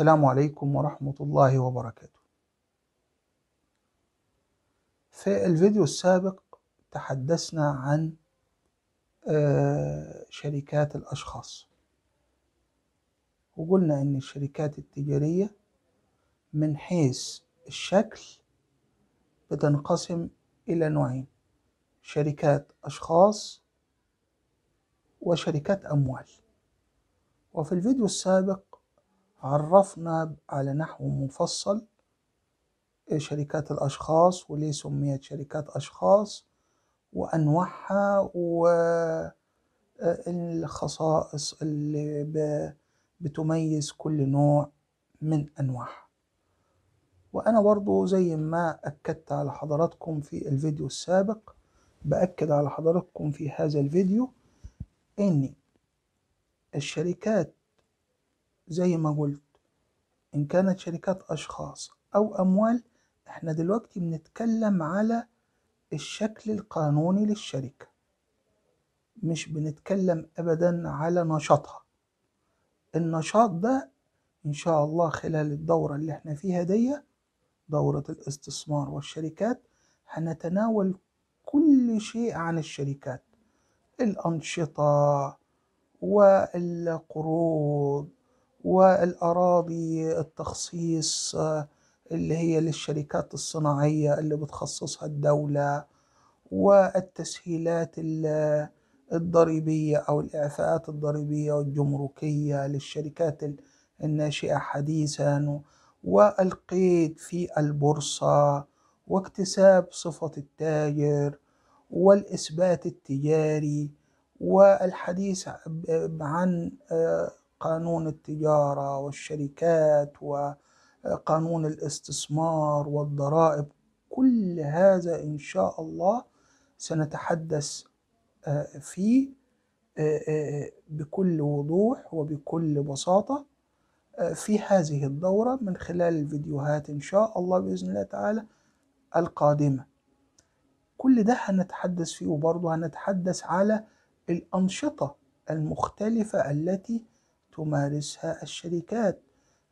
السلام عليكم ورحمة الله وبركاته في الفيديو السابق تحدثنا عن آه، شركات الأشخاص وقلنا أن الشركات التجارية من حيث الشكل بتنقسم إلى نوعين شركات أشخاص وشركات أموال وفي الفيديو السابق عرفنا على نحو مفصل شركات الأشخاص وليه سميت شركات أشخاص وأنواعها والخصائص اللي بتميز كل نوع من أنواعها وأنا برضو زي ما أكدت على حضراتكم في الفيديو السابق بأكد على حضراتكم في هذا الفيديو إن الشركات زي ما قلت إن كانت شركات أشخاص أو أموال إحنا دلوقتي بنتكلم على الشكل القانوني للشركة مش بنتكلم أبدا على نشاطها النشاط ده إن شاء الله خلال الدورة اللي احنا فيها دي دورة الاستثمار والشركات هنتناول كل شيء عن الشركات الأنشطة والقروض والأراضي التخصيص آه، اللي هي للشركات الصناعية اللي بتخصصها الدولة والتسهيلات الضريبية أو الإعفاءات الضريبية والجمركية للشركات الناشئة حديثا والقيد في البورصة واكتساب صفة التاجر والإثبات التجاري والحديث عن آه، قانون التجاره والشركات وقانون آه، الاستثمار والضرائب كل هذا ان شاء الله سنتحدث آه، فيه آه، بكل وضوح وبكل بساطه في هذه الدوره من خلال الفيديوهات ان شاء الله باذن الله تعالى القادمه كل ده هنتحدث فيه وبرضه هنتحدث على الأنشطة المختلفة التي تمارسها الشركات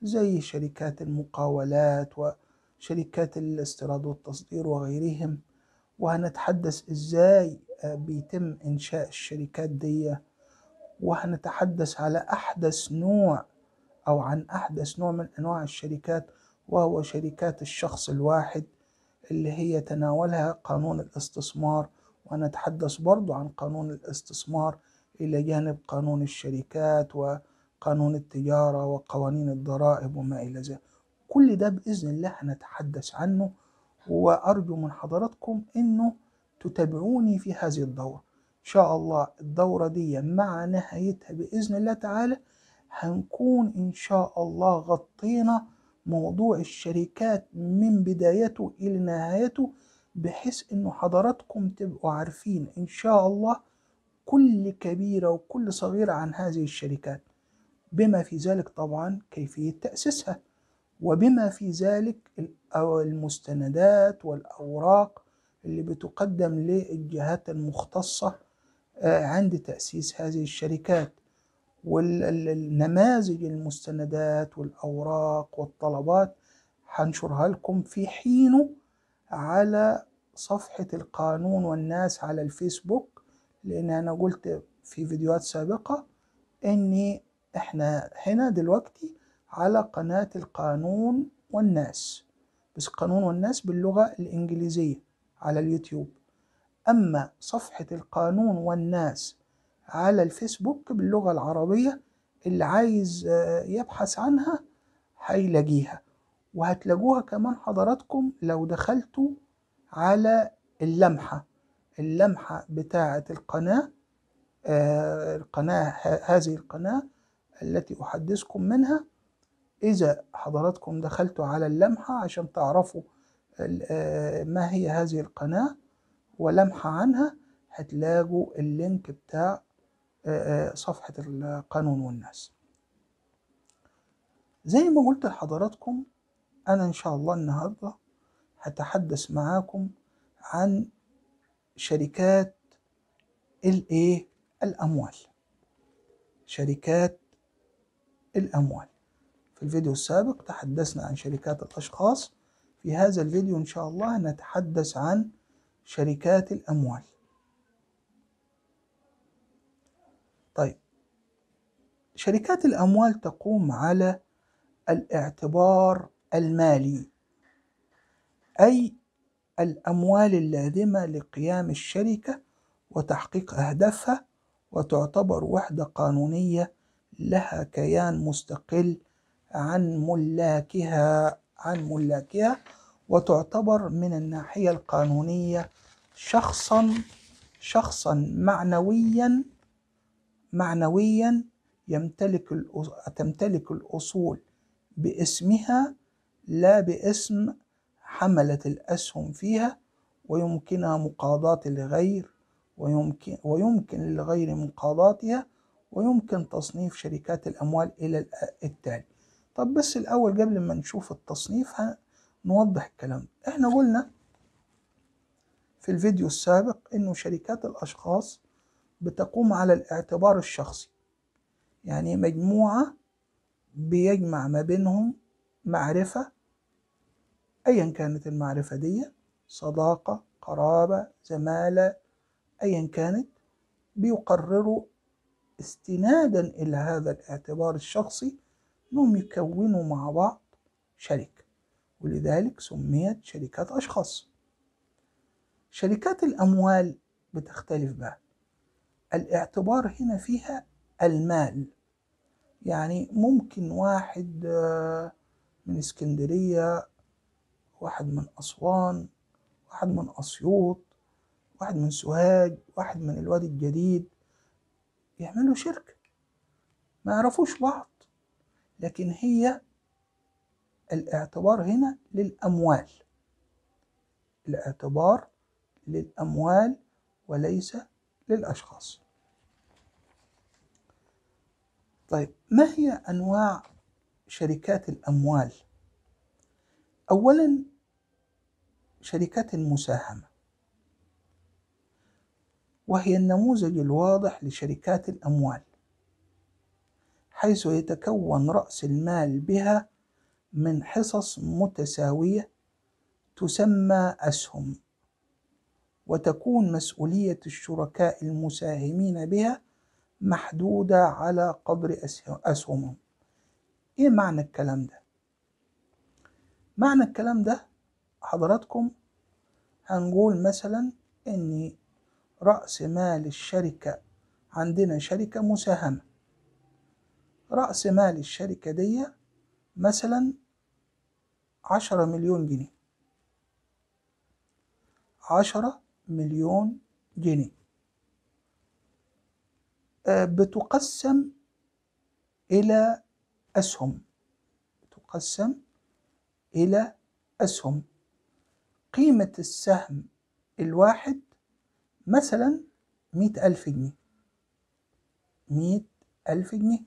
زي شركات المقاولات وشركات الاستيراد والتصدير وغيرهم وهنتحدث ازاي بيتم انشاء الشركات دي وهنتحدث على احدث نوع او عن احدث نوع من انواع الشركات وهو شركات الشخص الواحد اللي هي تناولها قانون الاستثمار ونتحدث برضو عن قانون الاستثمار الى جانب قانون الشركات و قانون التجارة وقوانين الضرائب وما إلى ذلك كل ده بإذن الله هنتحدث عنه وأرجو من حضراتكم أنه تتابعوني في هذه الدورة إن شاء الله الدورة دي مع نهايتها بإذن الله تعالى هنكون إن شاء الله غطينا موضوع الشركات من بدايته إلى نهايته بحيث إنه حضراتكم تبقوا عارفين إن شاء الله كل كبيرة وكل صغيرة عن هذه الشركات بما في ذلك طبعا كيفية تأسيسها وبما في ذلك المستندات والأوراق اللي بتقدم للجهات المختصة آه، عند تأسيس هذه الشركات والنماذج المستندات والأوراق والطلبات هنشرها لكم في حينه على صفحة القانون والناس على الفيسبوك لأن أنا قلت في فيديوهات سابقة أني احنا هنا دلوقتي على قناة القانون والناس بس القانون والناس باللغة الإنجليزية على اليوتيوب أما صفحة القانون والناس على الفيسبوك باللغة العربية اللي عايز آه، يبحث عنها هيلاقيها وهتلاقوها كمان حضراتكم لو دخلتوا على اللمحة اللمحة بتاعة القناة آه، القناة هذه القناة التي أحدثكم منها إذا حضراتكم دخلتوا على اللمحة عشان تعرفوا آه، ما هي هذه القناة ولمحة عنها هتلاقوا اللينك بتاع آه، آه، صفحة القانون والناس زي ما قلت لحضراتكم أنا إن شاء الله النهاردة هتحدث معاكم عن شركات الايه الاموال شركات الأموال في الفيديو السابق تحدثنا عن شركات الأشخاص في هذا الفيديو إن شاء الله نتحدث عن شركات الأموال طيب شركات الأموال تقوم على الاعتبار المالي أي الأموال اللازمة لقيام الشركة وتحقيق أهدافها وتعتبر وحدة قانونية لها كيان مستقل عن ملاكها عن ملاكها وتعتبر من الناحية القانونية شخصا شخصا معنويا معنويا يمتلك تمتلك الأصول باسمها لا باسم حملة الأسهم فيها ويمكنها مقاضاة الغير ويمكن, ويمكن للغير مقاضاتها ويمكن تصنيف شركات الأموال إلى التالي طب بس الأول قبل ما نشوف التصنيف هنوضح الكلام ده احنا قلنا في الفيديو السابق إنه شركات الأشخاص بتقوم على الاعتبار الشخصي يعني مجموعة بيجمع ما بينهم معرفة أيا كانت المعرفة دي صداقة قرابة زمالة أيا كانت بيقرروا استنادا إلى هذا الاعتبار الشخصي أنهم يكونوا مع بعض شركة ولذلك سميت شركات أشخاص شركات الأموال بتختلف بقى الاعتبار هنا فيها المال يعني ممكن واحد آه، من اسكندرية واحد من أسوان واحد من أسيوط واحد من سوهاج واحد من الوادي الجديد يعملوا شركة ما يعرفوش بعض لكن هي الاعتبار هنا للأموال الاعتبار للأموال وليس للأشخاص طيب ما هي أنواع شركات الأموال؟ أولا شركات المساهمة وهي النموذج الواضح لشركات الأموال حيث يتكون رأس المال بها من حصص متساوية تسمى أسهم وتكون مسؤولية الشركاء المساهمين بها محدودة على قدر أسهمهم إيه معنى الكلام ده؟ معنى الكلام ده حضراتكم هنقول مثلا إن رأس مال الشركة عندنا شركة مساهمة رأس مال الشركة دي مثلا عشرة مليون جنيه عشرة مليون جنيه آه، بتقسم إلى أسهم تقسم إلى أسهم قيمة السهم الواحد مثلا مئة ألف جنيه مئة ألف جنيه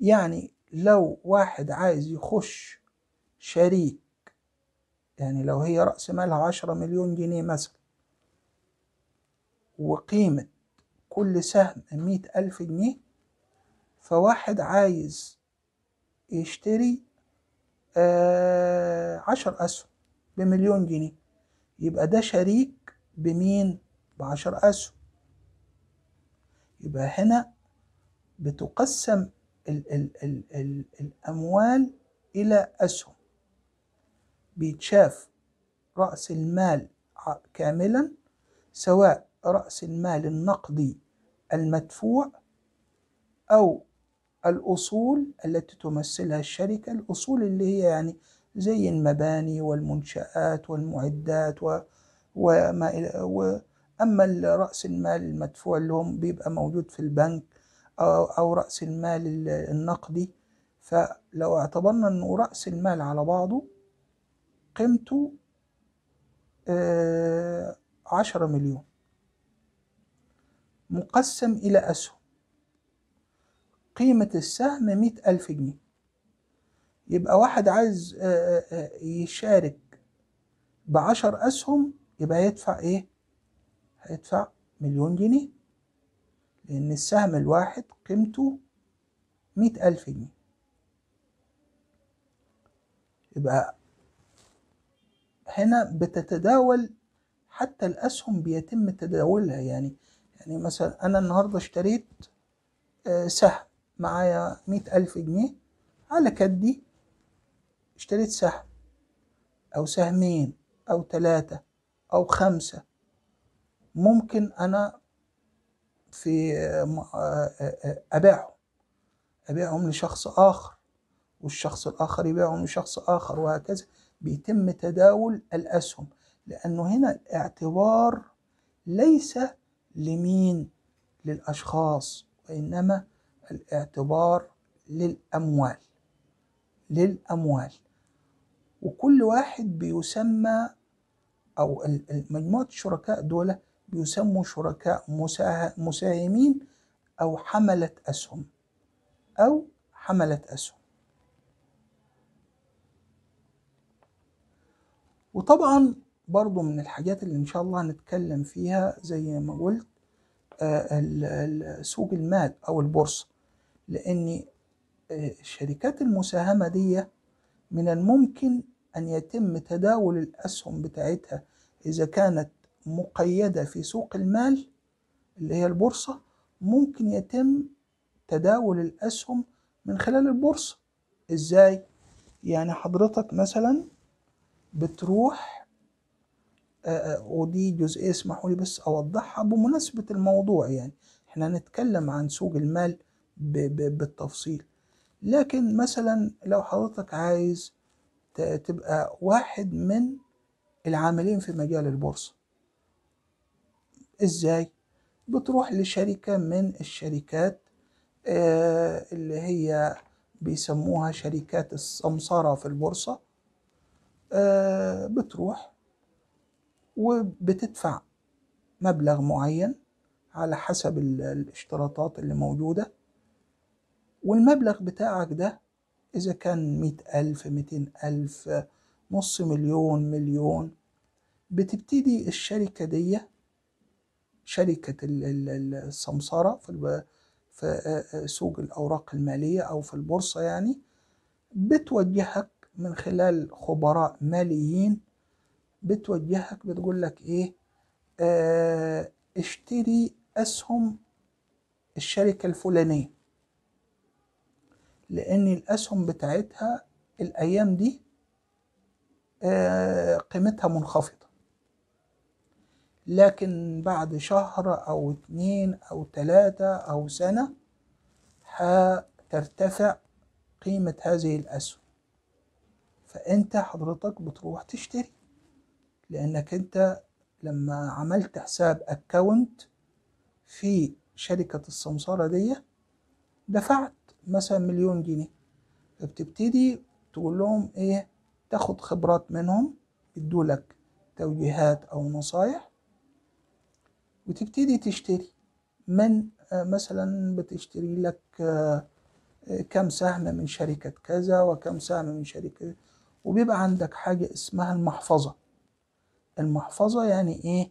يعني لو واحد عايز يخش شريك يعني لو هي رأس مالها عشرة مليون جنيه مثلا وقيمة كل سهم مية ألف جنيه فواحد عايز يشتري آه عشر أسهم بمليون جنيه يبقى ده شريك بمين بعشر أسهم يبقى هنا بتقسم الـ الـ الـ الـ الأموال إلى أسهم بيتشاف رأس المال كاملا سواء رأس المال النقدي المدفوع أو الأصول التي تمثلها الشركة الأصول اللي هي يعني زي المباني والمنشآت والمعدات و وما إلى أما رأس المال المدفوع لهم بيبقى موجود في البنك أو, أو رأس المال النقدي فلو اعتبرنا أنه رأس المال على بعضه قيمته آه، عشرة مليون مقسم إلى أسهم قيمة السهم مئة ألف جنيه يبقى واحد عايز آه، آه، يشارك بعشر أسهم يبقى يدفع ايه هيدفع مليون جنيه لان السهم الواحد قيمته مئة الف جنيه يبقى هنا بتتداول حتى الاسهم بيتم تداولها يعني يعني مثلا انا النهارده اشتريت آه، سهم معايا مئة الف جنيه على كدي اشتريت سهم او سهمين او ثلاثة أو خمسة ممكن أنا في آه، آه، أبيعهم أبيعهم لشخص آخر والشخص الآخر يبيعهم لشخص آخر وهكذا بيتم تداول الأسهم لأنه هنا الاعتبار ليس لمين للأشخاص وإنما الاعتبار للأموال للأموال وكل واحد بيسمى أو مجموعة الشركاء دول بيسموا شركاء مساهمين أو حملة أسهم أو حملة أسهم وطبعا برضو من الحاجات اللي إن شاء الله هنتكلم فيها زي ما قلت آه، سوق المال أو البورصة لأن آه، الشركات المساهمة دي من الممكن أن يتم تداول الأسهم بتاعتها إذا كانت مقيدة في سوق المال اللي هي البورصة ممكن يتم تداول الأسهم من خلال البورصة إزاي؟ يعني حضرتك مثلا بتروح آه، آه، ودي جزئية اسمحوا لي بس أوضحها بمناسبة الموضوع يعني احنا هنتكلم عن سوق المال بالتفصيل لكن مثلا لو حضرتك عايز تبقى واحد من العاملين في مجال البورصة ازاي بتروح لشركة من الشركات آه، اللي هي بيسموها شركات السمسرة في البورصة آه، بتروح وبتدفع مبلغ معين على حسب الاشتراطات اللي موجودة والمبلغ بتاعك ده إذا كان مئة ألف مئتين ألف نص مليون مليون بتبتدي الشركة دي شركة السمسرة في آه، آه، سوق الأوراق المالية أو في البورصة يعني بتوجهك من خلال خبراء ماليين بتوجهك بتقول لك إيه آه، اشتري أسهم الشركة الفلانية لأن الأسهم بتاعتها الأيام دي آه، قيمتها منخفضة لكن بعد شهر أو اتنين أو تلاتة أو سنة هترتفع قيمة هذه الأسهم فأنت حضرتك بتروح تشتري لأنك أنت لما عملت حساب اكونت في شركة السمسارة دي دفعت مثلا مليون جنيه فبتبتدي تقول لهم ايه تاخد خبرات منهم يدولك توجيهات او نصايح وتبتدي تشتري من آه، مثلا بتشتري لك آه، كم سهم من شركة كذا وكم سهم من شركة وبيبقى عندك حاجة اسمها المحفظة المحفظة يعني ايه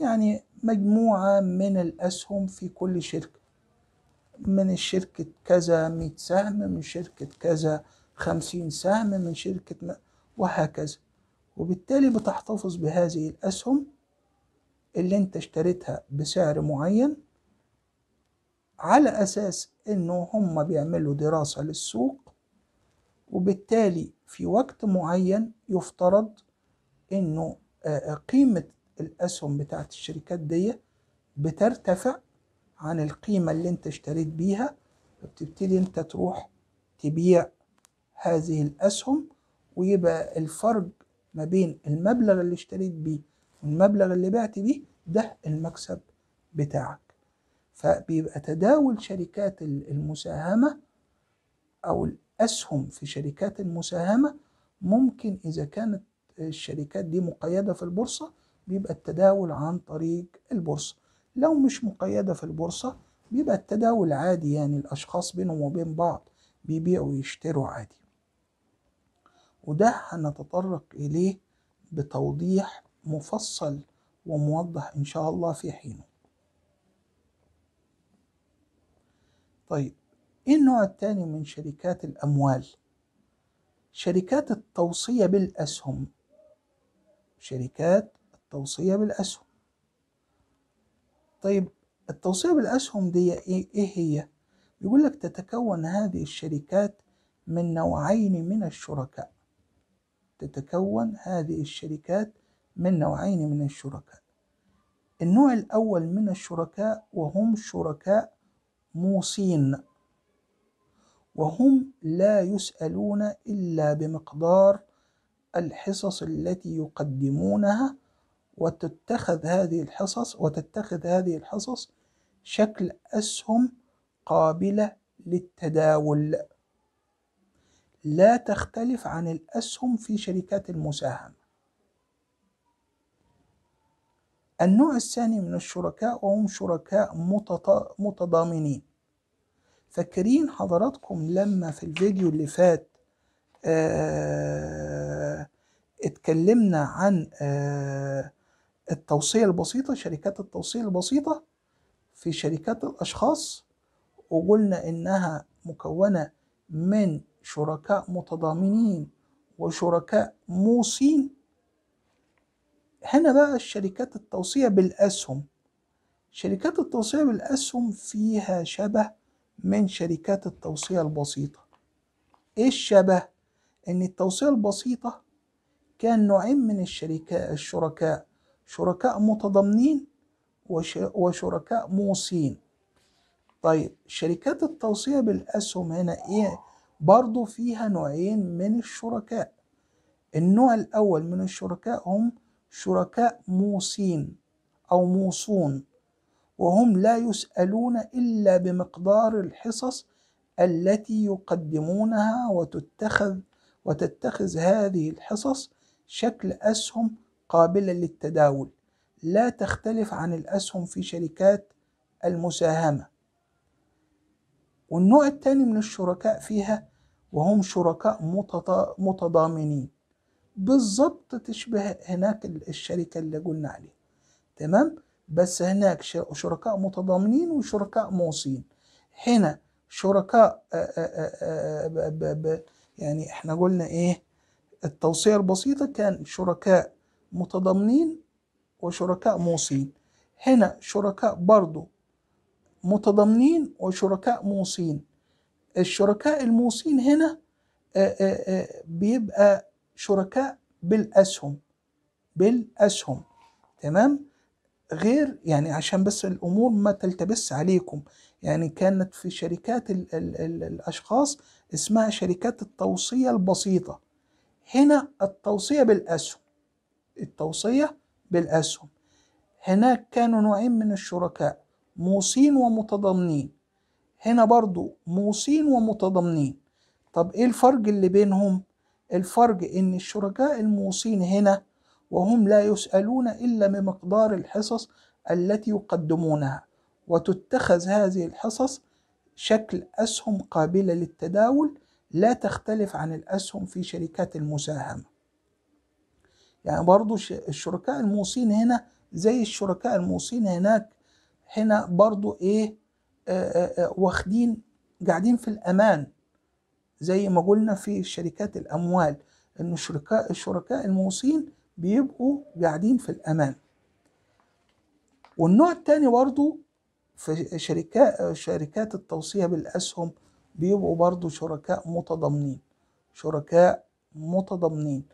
يعني مجموعة من الأسهم في كل شركة من شركة كذا مئة سهم من شركة كذا خمسين سهم من شركة م... وهكذا وبالتالي بتحتفظ بهذه الأسهم اللي انت اشتريتها بسعر معين على أساس إنه هم بيعملوا دراسة للسوق وبالتالي في وقت معين يفترض إنه آه، قيمة الأسهم بتاعت الشركات دي بترتفع عن القيمة اللي انت اشتريت بيها فبتبتدي انت تروح تبيع هذه الأسهم ويبقى الفرق ما بين المبلغ اللي اشتريت بيه والمبلغ اللي بعت بيه ده المكسب بتاعك فبيبقى تداول شركات المساهمة أو الأسهم في شركات المساهمة ممكن إذا كانت الشركات دي مقيدة في البورصة بيبقى التداول عن طريق البورصة لو مش مقيدة في البورصة بيبقى التداول عادي يعني الأشخاص بينهم وبين بعض بيبيعوا ويشتروا عادي وده هنتطرق إليه بتوضيح مفصل وموضح إن شاء الله في حينه طيب إيه النوع التاني من شركات الأموال؟ شركات التوصية بالأسهم شركات التوصية بالأسهم طيب التوصية بالأسهم دي إيه, إيه هي؟ يقول لك تتكون هذه الشركات من نوعين من الشركاء تتكون هذه الشركات من نوعين من الشركاء النوع الأول من الشركاء وهم شركاء موصين وهم لا يسألون إلا بمقدار الحصص التي يقدمونها وتتخذ هذه الحصص وتتخذ هذه الحصص شكل أسهم قابلة للتداول لا تختلف عن الأسهم في شركات المساهمة النوع الثاني من الشركاء وهم شركاء متضامنين فاكرين حضراتكم لما في الفيديو اللي فات اه اتكلمنا عن اه التوصية البسيطة شركات التوصية البسيطة في شركات الأشخاص وقلنا إنها مكونة من شركاء متضامنين وشركاء موصين هنا بقى الشركات التوصية بالأسهم شركات التوصية بالأسهم فيها شبه من شركات التوصية البسيطة إيه الشبه؟ إن التوصية البسيطة كان نوعين من الشركاء الشركاء شركاء متضامنين وشركاء موصين طيب شركات التوصية بالأسهم هنا إيه برضو فيها نوعين من الشركاء النوع الأول من الشركاء هم شركاء موصين أو موصون وهم لا يسألون إلا بمقدار الحصص التي يقدمونها وتتخذ وتتخذ هذه الحصص شكل أسهم قابلة للتداول لا تختلف عن الأسهم في شركات المساهمة والنوع الثاني من الشركاء فيها وهم شركاء متضامنين بالظبط تشبه هناك الشركة اللي قلنا عليها تمام بس هناك شركاء متضامنين وشركاء موصين هنا شركاء آآ آآ يعني احنا قلنا ايه التوصية البسيطة كان شركاء متضامنين وشركاء موصين هنا شركاء برضو متضامنين وشركاء موصين الشركاء الموصين هنا آه، آه، آه، بيبقى شركاء بالاسهم بالاسهم تمام غير يعني عشان بس الامور ما تلتبس عليكم يعني كانت في شركات الـ الـ الـ الاشخاص اسمها شركات التوصيه البسيطه هنا التوصيه بالاسهم التوصية بالأسهم هناك كانوا نوعين من الشركاء موصين ومتضامنين هنا برضو موصين ومتضامنين طب ايه الفرق اللي بينهم الفرق ان الشركاء الموصين هنا وهم لا يسألون إلا بمقدار الحصص التي يقدمونها وتتخذ هذه الحصص شكل أسهم قابلة للتداول لا تختلف عن الأسهم في شركات المساهمة يعني برضو الشركاء الموصين هنا زي الشركاء الموصين هناك هنا برضو ايه آآ واخدين قاعدين في الامان زي ما قلنا في شركات الاموال ان الشركاء الشركاء الموصين بيبقوا قاعدين في الامان والنوع التاني برضو في شركاء شركات التوصية بالأسهم بيبقوا برضو شركاء متضامنين شركاء متضامنين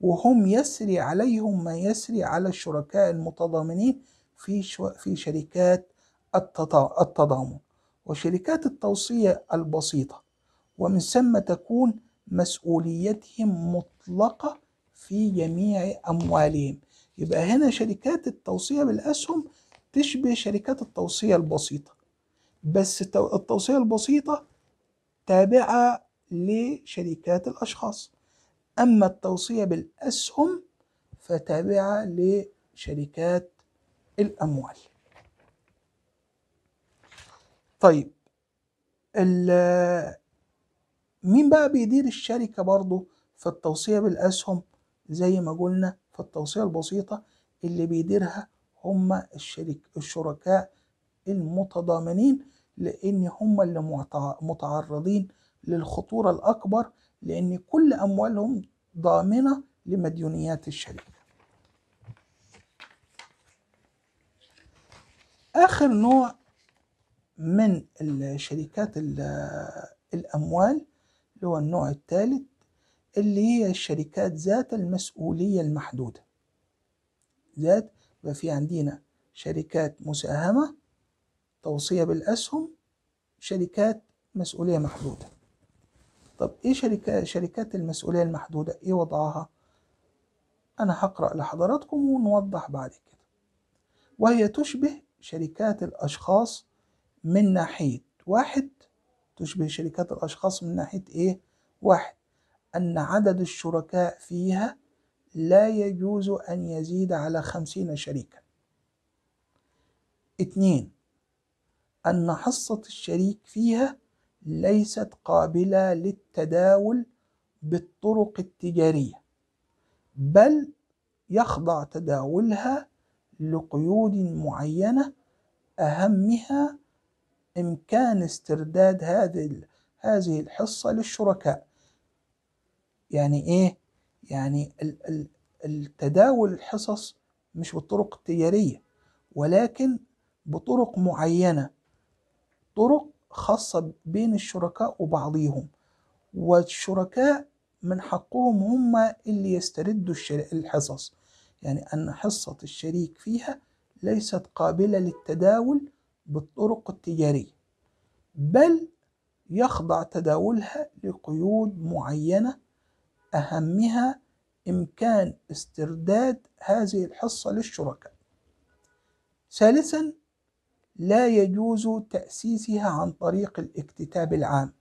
وهم يسري عليهم ما يسري على الشركاء المتضامنين في في شركات التضامن وشركات التوصية البسيطة ومن ثم تكون مسؤوليتهم مطلقة في جميع أموالهم يبقى هنا شركات التوصية بالأسهم تشبه شركات التوصية البسيطة بس التوصية البسيطة تابعة لشركات الأشخاص أما التوصية بالأسهم فتابعة لشركات الأموال طيب مين بقى بيدير الشركة برضو في التوصية بالأسهم زي ما قلنا في التوصية البسيطة اللي بيديرها هما الشرك الشركاء المتضامنين لأن هما اللي متعرضين للخطورة الأكبر لأن كل أموالهم ضامنة لمديونيات الشركة آخر نوع من الشركات الأموال اللي هو النوع الثالث اللي هي الشركات ذات المسؤولية المحدودة ذات يبقى في عندنا شركات مساهمة توصية بالأسهم شركات مسؤولية محدودة طب ايه شركة شركات المسؤولية المحدودة ايه وضعها انا هقرأ لحضراتكم ونوضح بعد كده وهي تشبه شركات الاشخاص من ناحية واحد تشبه شركات الاشخاص من ناحية ايه واحد ان عدد الشركاء فيها لا يجوز ان يزيد على خمسين شريكا اتنين ان حصة الشريك فيها ليست قابلة للتداول بالطرق التجارية بل يخضع تداولها لقيود معينة أهمها إمكان استرداد هذه الحصة للشركاء يعني إيه؟ يعني التداول الحصص مش بالطرق التجارية ولكن بطرق معينة طرق خاصة بين الشركاء وبعضيهم والشركاء من حقهم هم اللي يستردوا الحصص يعني أن حصة الشريك فيها ليست قابلة للتداول بالطرق التجارية بل يخضع تداولها لقيود معينة أهمها إمكان استرداد هذه الحصة للشركاء ثالثا لا يجوز تأسيسها عن طريق الاكتتاب العام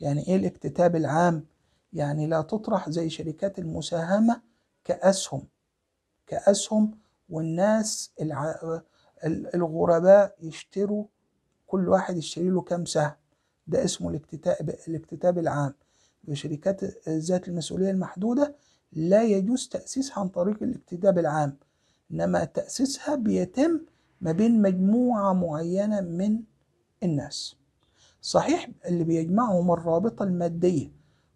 يعني إيه الاكتتاب العام؟ يعني لا تطرح زي شركات المساهمة كأسهم كأسهم والناس الع... الغرباء يشتروا كل واحد يشتري له كام سهم ده اسمه الاكتتاب الاكتتاب العام لشركات ذات المسؤولية المحدودة لا يجوز تأسيسها عن طريق الاكتتاب العام إنما تأسيسها بيتم ما بين مجموعة معينة من الناس صحيح اللي بيجمعهم الرابطة المادية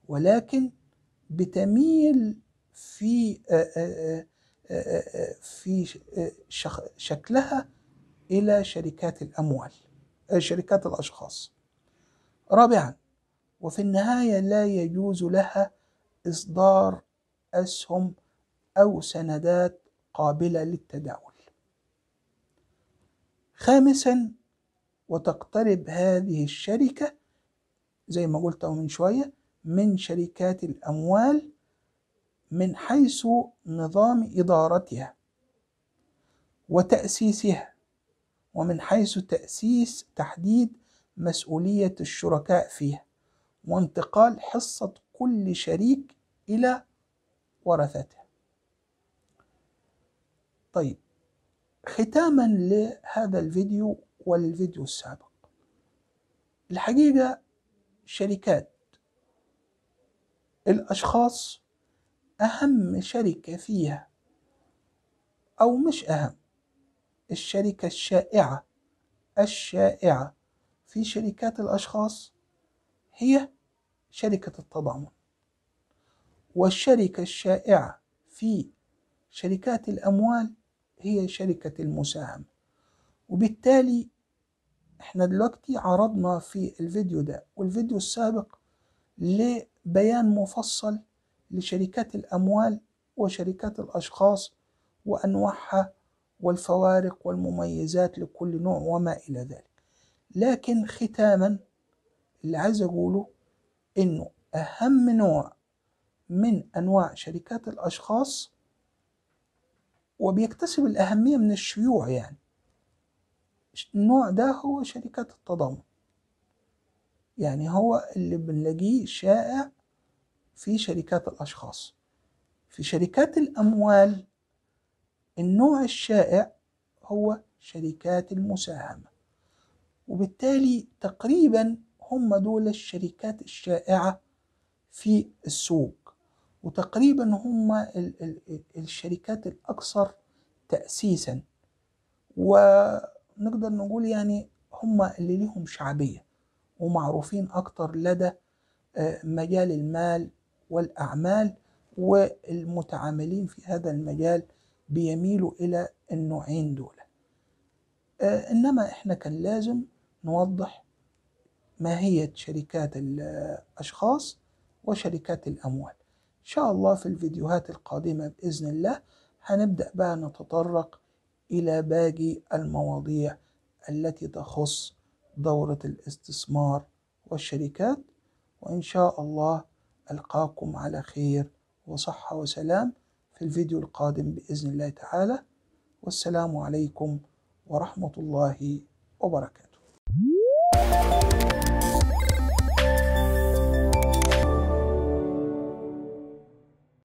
ولكن بتميل في آه، آه، آه، في شكلها إلى شركات الأموال شركات الأشخاص رابعا وفي النهاية لا يجوز لها إصدار أسهم أو سندات قابلة للتداول خامسا وتقترب هذه الشركة زي ما قلت من شوية من شركات الأموال من حيث نظام إدارتها وتأسيسها ومن حيث تأسيس تحديد مسؤولية الشركاء فيها وانتقال حصة كل شريك إلى ورثته. طيب ختاما لهذا الفيديو وللفيديو السابق الحقيقة شركات الأشخاص أهم شركة فيها أو مش أهم الشركة الشائعة الشائعة في شركات الأشخاص هي شركة التضامن والشركة الشائعة في شركات الأموال هي شركة المساهمة وبالتالي احنا دلوقتي عرضنا في الفيديو ده والفيديو السابق لبيان مفصل لشركات الأموال وشركات الأشخاص وأنواعها والفوارق والمميزات لكل نوع وما إلى ذلك لكن ختاما اللي عايز أقوله إنه أهم نوع من أنواع شركات الأشخاص وبيكتسب الأهمية من الشيوع يعني النوع ده هو شركات التضامن يعني هو اللي بنلاقيه شائع في شركات الأشخاص في شركات الأموال النوع الشائع هو شركات المساهمة وبالتالي تقريبا هم دول الشركات الشائعة في السوق وتقريبا هم الشركات الأكثر تأسيسا ونقدر نقول يعني هم اللي ليهم شعبية ومعروفين أكتر لدى آه، مجال المال والأعمال والمتعاملين في هذا المجال بيميلوا إلى النوعين دول آه، إنما إحنا كان لازم نوضح ماهية شركات الأشخاص وشركات الأموال شاء الله في الفيديوهات القادمة بإذن الله هنبدأ بقى نتطرق إلى باقي المواضيع التي تخص دورة الاستثمار والشركات وإن شاء الله ألقاكم على خير وصحة وسلام في الفيديو القادم بإذن الله تعالى والسلام عليكم ورحمة الله وبركاته